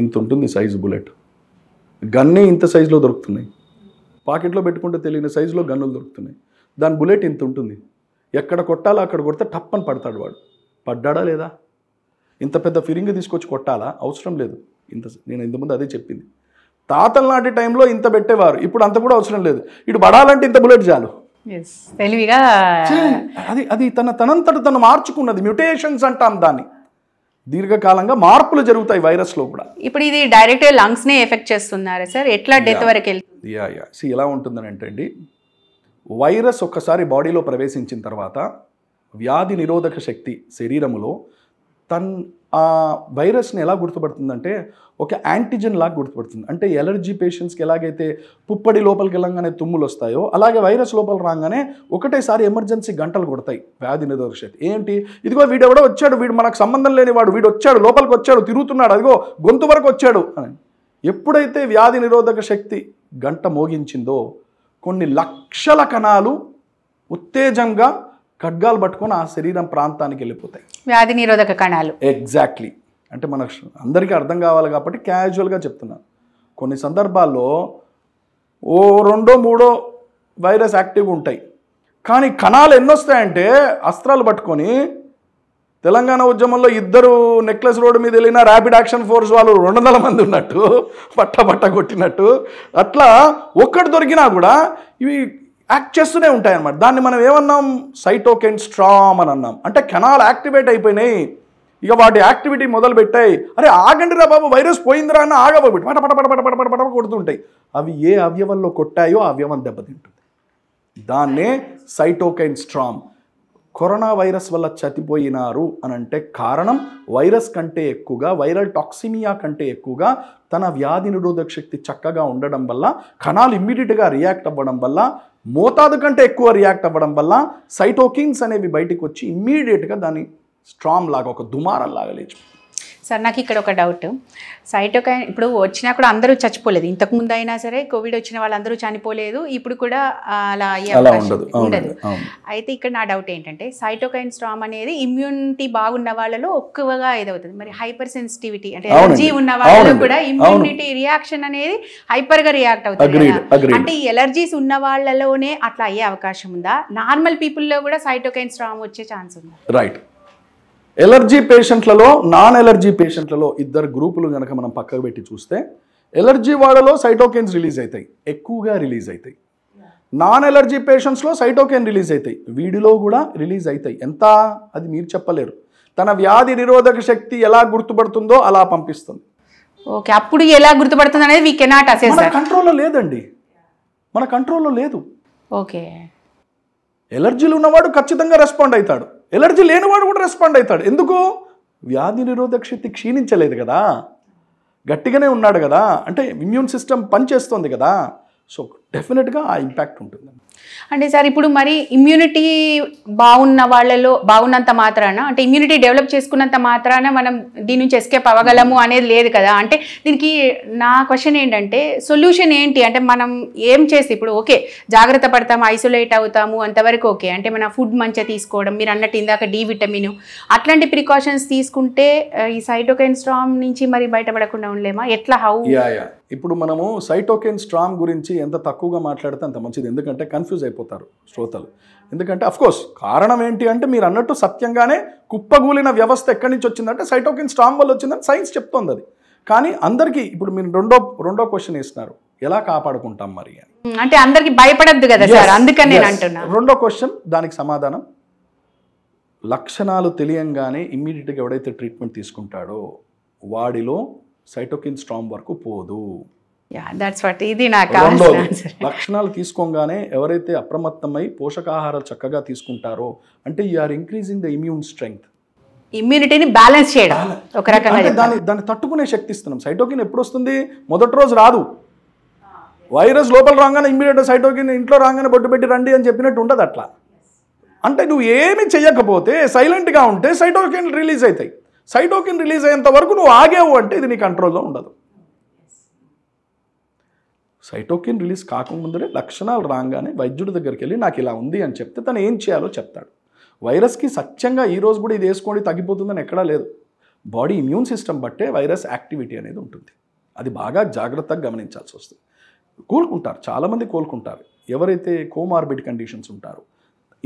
ఇంత ఉంటుంది సైజు బుల్లెట్ గన్నే ఇంత సైజులో దొరుకుతున్నాయి పాకెట్లో పెట్టుకుంటే తెలియని సైజులో గన్నులు దొరుకుతున్నాయి దాని బుల్లెట్ ఇంత ఉంటుంది ఎక్కడ కొట్టాలో అక్కడ కొడితే టప్పని పడతాడు వాడు పడ్డాడా లేదా ఇంత పెద్ద ఫిరింగ్ తీసుకొచ్చి కొట్టాలా అవసరం లేదు ఇంత నేను ఇంతకుముందు అదే చెప్పింది తాతల నాటి టైంలో ఇంత పెట్టేవారు ఇప్పుడు అంత కూడా అవసరం లేదు ఇటు పడాలంటే ఇంత బుల్లెట్ చాలు తెలివిగా అది అది తన తనంతట తను మార్చుకున్నది మ్యూటేషన్స్ అంటాం దాన్ని దీర్ఘకాలంగా మార్పులు జరుగుతాయి వైరస్ లో కూడా ఇప్పుడు ఇది డైరెక్ట్ లంగ్స్ నే ఎఫెక్ట్ చేస్తున్నారా సార్ ఎట్లా డెత్ వరకు వెళ్తుంది ఎలా ఉంటుందని అంటే అండి వైరస్ ఒక్కసారి బాడీలో ప్రవేశించిన తర్వాత వ్యాధి నిరోధక శక్తి శరీరంలో తన్ ఆ వైరస్ని ఎలా గుర్తుపడుతుందంటే ఒక యాంటీజెన్ లాగా గుర్తుపడుతుంది అంటే ఎలర్జీ పేషెంట్స్కి ఎలాగైతే పుప్పడి లోపలికి వెళ్ళంగానే తుమ్ములు వస్తాయో అలాగే వైరస్ లోపల రాగానే ఒకటేసారి ఎమర్జెన్సీ గంటలు కొడతాయి వ్యాధి నిరోధక శక్తి ఏంటి ఇదిగో వీడు ఎవడో వచ్చాడు వీడు మనకు సంబంధం లేని వాడు వీడు వచ్చాడు లోపలికి వచ్చాడు తిరుగుతున్నాడు అదిగో గొంతు వరకు వచ్చాడు అని ఎప్పుడైతే వ్యాధి నిరోధక శక్తి గంట మోగించిందో కొన్ని లక్షల కణాలు ఉత్తేజంగా ఖడ్గాలు పట్టుకొని ఆ శరీరం ప్రాంతానికి వెళ్ళిపోతాయి వ్యాధి నిరోధక కణాలు ఎగ్జాక్ట్లీ అంటే మనకు అందరికీ అర్థం కావాలి కాబట్టి క్యాజువల్గా చెప్తున్నాను కొన్ని సందర్భాల్లో ఓ రెండో మూడో వైరస్ యాక్టివ్గా ఉంటాయి కానీ కణాలు ఎన్నొస్తాయంటే అస్త్రాలు పట్టుకొని తెలంగాణ ఉద్యమంలో ఇద్దరు నెక్లెస్ రోడ్డు మీద వెళ్ళిన ర్యాపిడ్ యాక్షన్ ఫోర్స్ వాళ్ళు రెండు వందల మంది ఉన్నట్టు పట్ట పట్ట కొట్టినట్టు అట్లా ఒక్కటి దొరికినా కూడా ఇవి యాక్ట్ చేస్తూనే ఉంటాయి అన్నమాట దాన్ని మనం ఏమన్నాం సైటోకెన్ స్ట్రామ్ అని అన్నాం అంటే కెనాల్ యాక్టివేట్ అయిపోయినాయి ఇక వాటి యాక్టివిటీ మొదలు పెట్టాయి అరే ఆగండి రా బాబు వైరస్ పోయిందిరా అని ఆగబోబెట్టి పట పట పట పట పట పట పట కొడుతుంటాయి అవి ఏ అవయవంలో కొట్టాయో అవయవం దెబ్బతింటుంది దాన్నే సైటోకైన్ స్ట్రామ్ కరోనా వైరస్ వల్ల చనిపోయినారు అని అంటే కారణం వైరస్ కంటే ఎక్కువగా వైరల్ టాక్సిమియా కంటే ఎక్కువగా తన వ్యాధి నిరోధక శక్తి చక్కగా ఉండడం వల్ల కణాలు ఇమ్మీడియట్గా రియాక్ట్ అవ్వడం వల్ల మోతాదు కంటే ఎక్కువ రియాక్ట్ అవ్వడం వల్ల సైటోకిన్స్ అనేవి బయటకు వచ్చి ఇమ్మీడియట్గా దాని స్ట్రాంగ్ లాగా ఒక దుమారం లాగా లేచిపోతుంది సార్ నాకు ఇక్కడ ఒక డౌట్ సైటోకైన్ ఇప్పుడు వచ్చినా కూడా అందరూ చచ్చిపోలేదు ఇంతకు ముందు అయినా సరే కోవిడ్ వచ్చిన వాళ్ళందరూ చనిపోలేదు ఇప్పుడు కూడా అలా అయ్యే అవకాశం ఉండదు అయితే ఇక్కడ నా డౌట్ ఏంటంటే సైటోకైన్ స్ట్రామ్ అనేది ఇమ్యూనిటీ బాగున్న వాళ్ళలో ఎక్కువగా ఇదవుతుంది మరి హైపర్ సెన్సిటివిటీ అంటే ఎలర్జీ ఉన్న వాళ్ళలో కూడా ఇమ్యూనిటీ రియాక్షన్ అనేది హైపర్ గా రియాక్ట్ అవుతుంది అంటే ఈ ఎలర్జీస్ ఉన్న వాళ్ళలోనే అట్లా అయ్యే అవకాశం ఉందా నార్మల్ పీపుల్లో కూడా సైటోకైన్ స్ట్రామ్ వచ్చే ఛాన్స్ ఉంది రైట్ ఎలర్జీ పేషెంట్లలో నాన్ ఎలర్జీ పేషెంట్లలో ఇద్దరు గ్రూపులు కనుక మనం పక్కకు పెట్టి చూస్తే ఎలర్జీ వాళ్ళలో సైటోకెన్స్ రిలీజ్ అవుతాయి ఎక్కువగా రిలీజ్ అవుతాయి నాన్ ఎలర్జీ పేషెంట్స్లో సైటోకెన్ రిలీజ్ అవుతాయి వీడిలో కూడా రిలీజ్ అవుతాయి ఎంత అది మీరు చెప్పలేరు తన వ్యాధి నిరోధక శక్తి ఎలా గుర్తుపడుతుందో అలా పంపిస్తుంది ఓకే అప్పుడు ఎలా గుర్తుపడుతుంది అనేది వీ కెనాట్ అసెస్ మన కంట్రోల్లో లేదండి మన కంట్రోల్లో లేదు ఓకే ఎలర్జీలు ఉన్నవాడు ఖచ్చితంగా రెస్పాండ్ అవుతాడు ఎలర్జీ లేనివాడు కూడా రెస్పాండ్ అవుతాడు ఎందుకు వ్యాధి నిరోధక శక్తి క్షీణించలేదు కదా గట్టిగానే ఉన్నాడు కదా అంటే ఇమ్యూన్ సిస్టమ్ పనిచేస్తుంది కదా సో డెఫినెట్గా ఆ ఇంపాక్ట్ ఉంటుంది అంటే సార్ ఇప్పుడు మరి ఇమ్యూనిటీ బాగున్న వాళ్ళలో బాగున్నంత మాత్రాన అంటే ఇమ్యూనిటీ డెవలప్ చేసుకున్నంత మాత్రాన మనం దీని నుంచి ఎస్కేప్ అవ్వగలము అనేది లేదు కదా అంటే దీనికి నా క్వశ్చన్ ఏంటంటే సొల్యూషన్ ఏంటి అంటే మనం ఏం చేసి ఇప్పుడు ఓకే జాగ్రత్త పడతాము ఐసోలేట్ అవుతాము అంతవరకు ఓకే అంటే మన ఫుడ్ మంచిగా తీసుకోవడం మీరు అన్నట్టు ఇందాక డి విటమిన్ అట్లాంటి ప్రికాషన్స్ తీసుకుంటే ఈ సైటోకైన్ స్ట్రామ్ నుంచి మరి బయటపడకుండా ఉండలేమా ఎట్లా హౌ ఇప్పుడు మనము సైటోకైన్ స్ట్రామ్ గురించి ఎంత తక్కువగా మాట్లాడితే అంత మంచిది ఎందుకంటే కన్ఫ్యూజ్ కన్ఫ్యూజ్ అయిపోతారు శ్రోతలు ఎందుకంటే అఫ్కోర్స్ కారణం ఏంటి అంటే మీరు అన్నట్టు సత్యంగానే కుప్పగూలిన వ్యవస్థ ఎక్కడి నుంచి వచ్చిందంటే సైటోకిన్ స్ట్రాంగ్ వల్ల వచ్చిందని సైన్స్ చెప్తోంది అది కానీ అందరికీ ఇప్పుడు మీరు రెండో రెండో క్వశ్చన్ వేస్తున్నారు ఎలా కాపాడుకుంటాం మరి అని అంటే అందరికి భయపడద్దు కదా సార్ అందుకని అంటున్నా రెండో క్వశ్చన్ దానికి సమాధానం లక్షణాలు తెలియంగానే ఇమ్మీడియట్గా ఎవడైతే ట్రీట్మెంట్ తీసుకుంటాడో వాడిలో సైటోకిన్ స్ట్రాంగ్ వరకు పోదు లక్షణాలు తీసుకోగానే ఎవరైతే అప్రమత్తమై పోషకాహారాలు చక్కగా తీసుకుంటారో అంటే you're are increasing the immune strength ఇమ్యూనిటీని బ్యాలెన్స్ చేయడం ఒక రకంగా దాన్ని తట్టుకునే శక్తి ఇస్తున్నాం సైటోకిన్ ఎప్పుడు వస్తుంది మొదటి రోజు రాదు వైరస్ లోపల రాగానే ఇమ్మీడియట్ సైటోకిన్ ఇంట్లో రాగానే బొట్టు పెట్టి రండి అని చెప్పినట్టు ఉండదు అట్లా అంటే నువ్వు ఏమి చేయకపోతే సైలెంట్గా ఉంటే సైటోకిన్ రిలీజ్ అవుతాయి సైటోకిన్ రిలీజ్ అయ్యేంత వరకు నువ్వు ఆగావు అంటే ఇది నీ కంట్రోల్లో ఉండదు సైటోకిన్ రిలీజ్ కాకముందరే లక్షణాలు రాగానే వైద్యుడి దగ్గరికి వెళ్ళి నాకు ఇలా ఉంది అని చెప్తే తను ఏం చేయాలో చెప్తాడు వైరస్కి సత్యంగా రోజు కూడా ఇది వేసుకోండి తగ్గిపోతుందని ఎక్కడా లేదు బాడీ ఇమ్యూన్ సిస్టమ్ బట్టే వైరస్ యాక్టివిటీ అనేది ఉంటుంది అది బాగా జాగ్రత్తగా గమనించాల్సి వస్తుంది కోలుకుంటారు చాలామంది కోలుకుంటారు ఎవరైతే కోమార్బిడ్ కండిషన్స్ ఉంటారో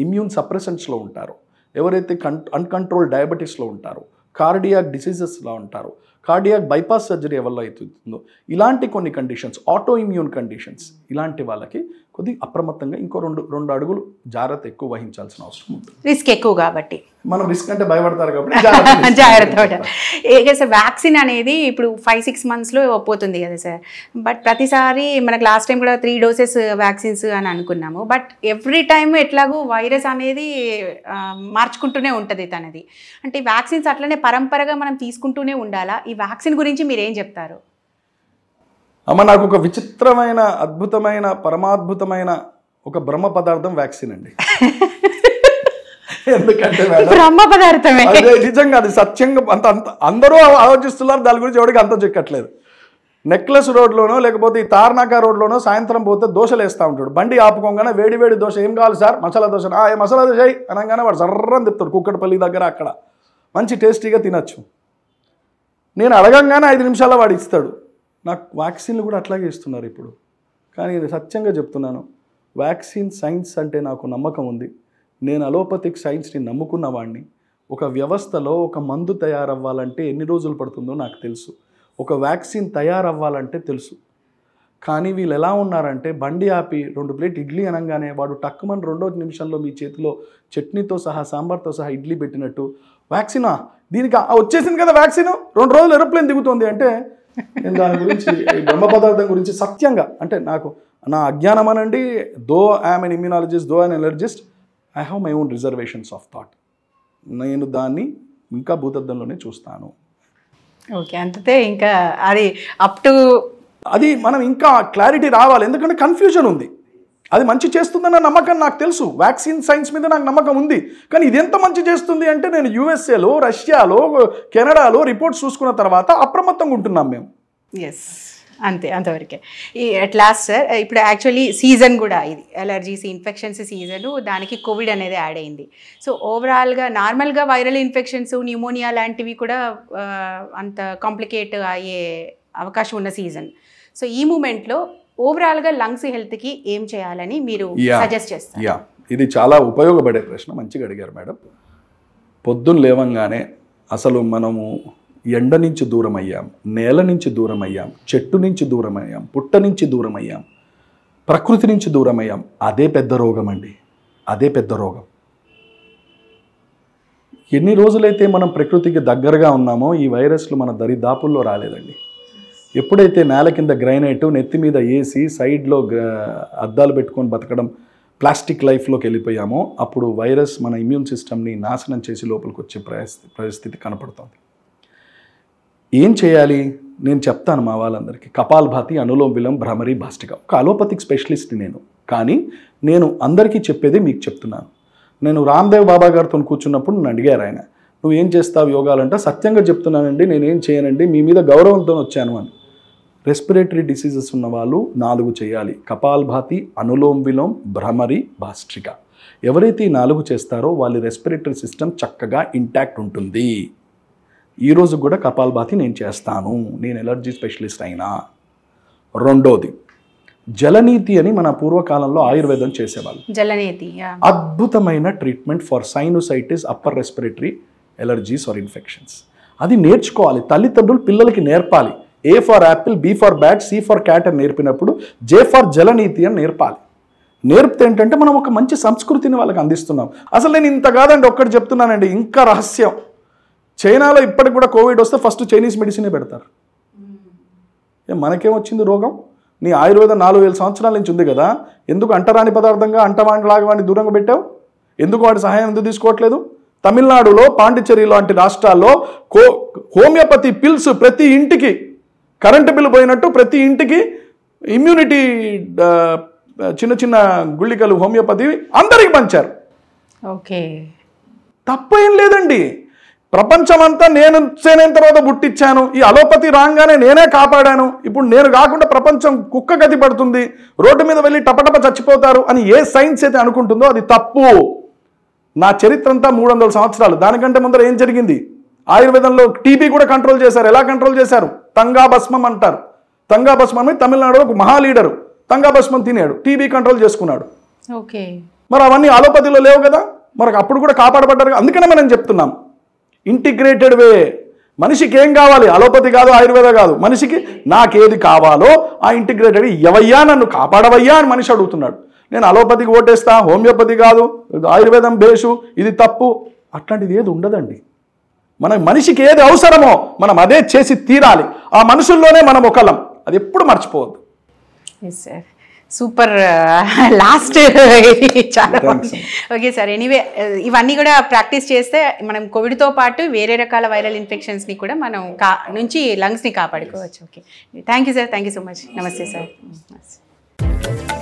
ఇమ్యూన్ సప్రెసెన్స్లో ఉంటారో ఎవరైతే కన్ అన్కంట్రోల్ డయాబెటీస్లో ఉంటారో కార్డియాక్ డిసీజెస్లో ఉంటారో కార్డియాక్ బైపాస్ సర్జరీ ఎవరిలో అవుతుందో ఇలాంటి కొన్ని కండిషన్స్ ఆటో ఇమ్యూన్ కండిషన్స్ ఇలాంటి వాళ్ళకి కొద్ది అప్రమత్తంగా ఇంకో రెండు రెండు అడుగులు జాగ్రత్త ఎక్కువ వహించాల్సిన అవసరం ఉంది రిస్క్ ఎక్కువ కాబట్టి మనం రిస్క్ అంటే భయపడతారు కాబట్టి జాగ్రత్త ఏకే సార్ వ్యాక్సిన్ అనేది ఇప్పుడు ఫైవ్ సిక్స్ మంత్స్లో పోతుంది కదా సార్ బట్ ప్రతిసారి మనకు లాస్ట్ టైం కూడా త్రీ డోసెస్ వ్యాక్సిన్స్ అని అనుకున్నాము బట్ ఎవ్రీ టైం ఎట్లాగూ వైరస్ అనేది మార్చుకుంటూనే ఉంటుంది తనది అంటే వ్యాక్సిన్స్ అట్లనే పరంపరగా మనం తీసుకుంటూనే ఉండాలా ఈ వ్యాక్సిన్ గురించి మీరు ఏం చెప్తారు అమ్మ నాకు ఒక విచిత్రమైన అద్భుతమైన పరమాద్భుతమైన ఒక బ్రహ్మ పదార్థం వ్యాక్సిన్ అండి ఎందుకంటే నిజంగా అది సత్యంగా అంత అంత అందరూ ఆలోచిస్తున్నారు దాని గురించి ఎవరికి అంత చెక్కట్లేదు నెక్లెస్ రోడ్లోనో లేకపోతే ఈ తార్నాక రోడ్లోనో సాయంత్రం పోతే దోశలు వేస్తూ ఉంటాడు బండి ఆపుకోగానే వేడి వేడి దోశ ఏం కావాలి సార్ మసాలా దోశ ఆ మసాలా దోశ అనగానే వాడు సర్రం తిప్తాడు కుక్కడపల్లి దగ్గర అక్కడ మంచి టేస్టీగా తినచ్చు నేను అడగంగానే ఐదు నిమిషాల వాడు ఇస్తాడు నాకు వ్యాక్సిన్లు కూడా అట్లాగే ఇస్తున్నారు ఇప్పుడు కానీ ఇది సత్యంగా చెప్తున్నాను వ్యాక్సిన్ సైన్స్ అంటే నాకు నమ్మకం ఉంది నేను అలోపతిక్ సైన్స్ని నమ్ముకున్న వాడిని ఒక వ్యవస్థలో ఒక మందు తయారవ్వాలంటే ఎన్ని రోజులు పడుతుందో నాకు తెలుసు ఒక వ్యాక్సిన్ తయారవ్వాలంటే తెలుసు కానీ వీళ్ళు ఎలా ఉన్నారంటే బండి ఆపి రెండు ప్లేట్ ఇడ్లీ అనగానే వాడు టక్కుమని రెండో నిమిషంలో మీ చేతిలో చట్నీతో సహా సాంబార్తో సహా ఇడ్లీ పెట్టినట్టు వ్యాక్సినా దీనికి వచ్చేసింది కదా వ్యాక్సిన్ రెండు రోజులు ఎరోప్లేన్ దిగుతుంది అంటే నేను దాని గురించి బ్రహ్మ పదార్థం గురించి సత్యంగా అంటే నాకు నా అజ్ఞానం అనండి though I'm an immunologist though and allergist I have my own reservations of thought నేను దాన్ని ఇంకా భూతద్దంలోనే చూస్తాను ఓకే అంతే ఇంకా అది అప్ టు అది మనం ఇంకా క్లారిటీ రావాలి ఎందుకంటే కన్ఫ్యూజన్ ఉంది అది మంచి చేస్తుందన్న నమ్మకం నాకు తెలుసు వ్యాక్సిన్ సైన్స్ మీద నాకు నమ్మకం ఉంది కానీ ఇది ఎంత మంచి చేస్తుంది అంటే నేను యూఎస్ఏలో రష్యాలో కెనడాలో రిపోర్ట్స్ చూసుకున్న తర్వాత అప్రమత్తంగా ఉంటున్నాం మేము ఎస్ అంతే అంతవరకే ఈ అట్ లాస్ట్ సార్ ఇప్పుడు యాక్చువల్లీ సీజన్ కూడా ఇది అలర్జీస్ ఇన్ఫెక్షన్స్ సీజను దానికి కోవిడ్ అనేది యాడ్ అయింది సో ఓవరాల్గా నార్మల్గా వైరల్ ఇన్ఫెక్షన్స్ న్యూమోనియా లాంటివి కూడా అంత కాంప్లికేట్ అయ్యే అవకాశం ఉన్న సీజన్ సో ఈ మూమెంట్లో ఓవరాల్గా లంగ్స్ హెల్త్కి ఏం చేయాలని మీరు సజెస్ట్ చేస్తారు యా ఇది చాలా ఉపయోగపడే ప్రశ్న మంచిగా అడిగారు మేడం పొద్దున్న లేవంగానే అసలు మనము ఎండ నుంచి దూరం అయ్యాం నేల నుంచి దూరం అయ్యాం చెట్టు నుంచి దూరం అయ్యాం పుట్ట నుంచి దూరం అయ్యాం ప్రకృతి నుంచి దూరం అయ్యాం అదే పెద్ద రోగం అండి అదే పెద్ద రోగం ఎన్ని రోజులైతే మనం ప్రకృతికి దగ్గరగా ఉన్నామో ఈ వైరస్లు మన దరిదాపుల్లో రాలేదండి ఎప్పుడైతే నేల కింద గ్రైనైట్ నెత్తి మీద వేసి సైడ్లో అద్దాలు పెట్టుకొని బతకడం ప్లాస్టిక్ లైఫ్లోకి వెళ్ళిపోయామో అప్పుడు వైరస్ మన ఇమ్యూన్ సిస్టమ్ని నాశనం చేసి లోపలికి వచ్చే పరిస్థితి పరిస్థితి కనపడుతుంది ఏం చేయాలి నేను చెప్తాను మా వాళ్ళందరికీ కపాల్భాతి అనులోమ్ విలం భ్రమరి భాస్టిక ఒక అలోపతిక్ స్పెషలిస్ట్ నేను కానీ నేను అందరికీ చెప్పేది మీకు చెప్తున్నాను నేను రామ్దేవ్ బాబా గారితో కూర్చున్నప్పుడు నన్ను అడిగారు ఆయన నువ్వు ఏం చేస్తావు యోగాలంటే సత్యంగా చెప్తున్నానండి నేనేం చేయనండి మీ మీద గౌరవంతో వచ్చాను అని రెస్పిరేటరీ డిసీజెస్ ఉన్న వాళ్ళు నాలుగు చేయాలి కపాల్భాతి అనులోమ్ విలోమ్ భ్రమరి భాస్ట్రిక ఎవరైతే ఈ నాలుగు చేస్తారో వాళ్ళ రెస్పిరేటరీ సిస్టమ్ చక్కగా ఇంటాక్ట్ ఉంటుంది ఈరోజు కూడా కపాల్భాతి నేను చేస్తాను నేను ఎలర్జీ స్పెషలిస్ట్ అయినా రెండోది జలనీతి అని మన పూర్వకాలంలో ఆయుర్వేదం చేసేవాళ్ళు జలనీతి అద్భుతమైన treatment for sinusitis upper respiratory allergies or infections అది నేర్చుకోవాలి తల్లిదండ్రులు పిల్లలకి నేర్పాలి A for apple B for bat C for cat అని నేర్పినప్పుడు జే ఫార్ జలనీతి అని నేర్పాలి నేర్పితే ఏంటంటే మనం ఒక మంచి సంస్కృతిని వాళ్ళకి అందిస్తున్నాం అసలు నేను ఇంత కాదండి ఒక్కటి చెప్తున్నానండి ఇంకా రహస్యం చైనాలో ఇప్పటికి కూడా కోవిడ్ వస్తే ఫస్ట్ చైనీస్ మెడిసినే పెడతారు మనకేం వచ్చింది రోగం నీ ఆయుర్వేదం నాలుగు వేల సంవత్సరాల నుంచి ఉంది కదా ఎందుకు అంటరాని పదార్థంగా అంటవాణి లాగవాణి దూరంగా పెట్టావు ఎందుకు వాటి సహాయం ఎందుకు తీసుకోవట్లేదు తమిళనాడులో పాండిచ్చేరి లాంటి రాష్ట్రాల్లో కో హోమియోపతి పిల్స్ ప్రతి ఇంటికి కరెంటు బిల్లు పోయినట్టు ప్రతి ఇంటికి ఇమ్యూనిటీ చిన్న చిన్న గుళికలు హోమియోపతి అందరికి పంచారు ఓకే తప్పేం లేదండి ప్రపంచమంతా నేను చేనేం తర్వాత బుట్టిచ్చాను ఈ అలోపతి రాగానే నేనే కాపాడాను ఇప్పుడు నేను కాకుండా ప్రపంచం కుక్క గతి పడుతుంది రోడ్డు మీద వెళ్ళి టపటప చచ్చిపోతారు అని ఏ సైన్స్ అయితే అనుకుంటుందో అది తప్పు నా చరిత్ర అంతా మూడు వందల సంవత్సరాలు దానికంటే ముందర ఏం జరిగింది ఆయుర్వేదంలో టీబీ కూడా కంట్రోల్ చేశారు ఎలా కంట్రోల్ చేశారు తంగాభస్మం అంటారు తంగాభస్మం అనేది తమిళనాడులో ఒక మహా లీడరు తంగాభస్మం తినాడు టీబీ కంట్రోల్ చేసుకున్నాడు ఓకే మరి అవన్నీ అలోపతిలో లేవు కదా మరి అప్పుడు కూడా కాపాడబడ్డారు అందుకనే మనం చెప్తున్నాం ఇంటిగ్రేటెడ్ వే మనిషికి ఏం కావాలి అలోపతి కాదు ఆయుర్వేద కాదు మనిషికి నాకేది కావాలో ఆ ఇంటిగ్రేటెడ్ ఎవయ్యా నన్ను కాపాడవయ్యా అని మనిషి అడుగుతున్నాడు నేను అలోపతికి ఓటేస్తా హోమియోపతి కాదు ఆయుర్వేదం బేషు ఇది తప్పు అట్లాంటిది ఏది ఉండదండి మన మనిషికి ఏది అవసరమో మనం అదే చేసి తీరాలి ఆ మనుషుల్లోనే మనం ఒకళ్ళం అది ఎప్పుడు మర్చిపోవద్దు సూపర్ లాస్ట్ uh, చాలా బాగుంది ఓకే సార్ ఎనీవే ఇవన్నీ కూడా ప్రాక్టీస్ చేస్తే మనం కోవిడ్తో పాటు వేరే రకాల వైరల్ ఇన్ఫెక్షన్స్ని కూడా మనం కా నుంచి లంగ్స్ని కాపాడుకోవచ్చు okay thank you sir thank you so much నమస్తే సార్